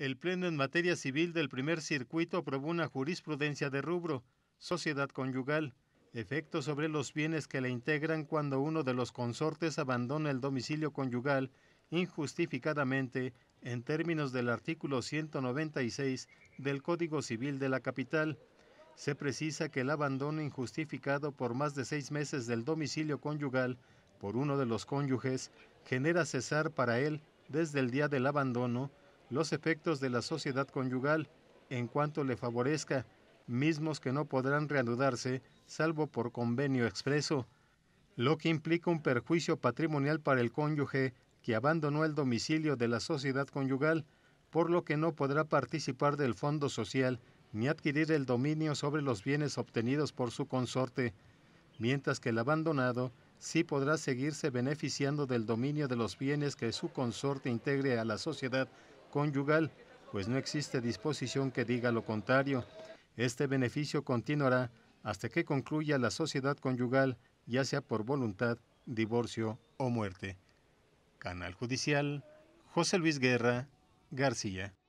el Pleno en materia civil del primer circuito aprobó una jurisprudencia de rubro, sociedad conyugal, efecto sobre los bienes que la integran cuando uno de los consortes abandona el domicilio conyugal injustificadamente en términos del artículo 196 del Código Civil de la capital. Se precisa que el abandono injustificado por más de seis meses del domicilio conyugal por uno de los cónyuges genera cesar para él, desde el día del abandono, los efectos de la sociedad conyugal en cuanto le favorezca, mismos que no podrán reanudarse salvo por convenio expreso, lo que implica un perjuicio patrimonial para el cónyuge que abandonó el domicilio de la sociedad conyugal, por lo que no podrá participar del fondo social ni adquirir el dominio sobre los bienes obtenidos por su consorte, mientras que el abandonado sí podrá seguirse beneficiando del dominio de los bienes que su consorte integre a la sociedad conyugal, pues no existe disposición que diga lo contrario. Este beneficio continuará hasta que concluya la sociedad conyugal, ya sea por voluntad, divorcio o muerte. Canal Judicial, José Luis Guerra, García.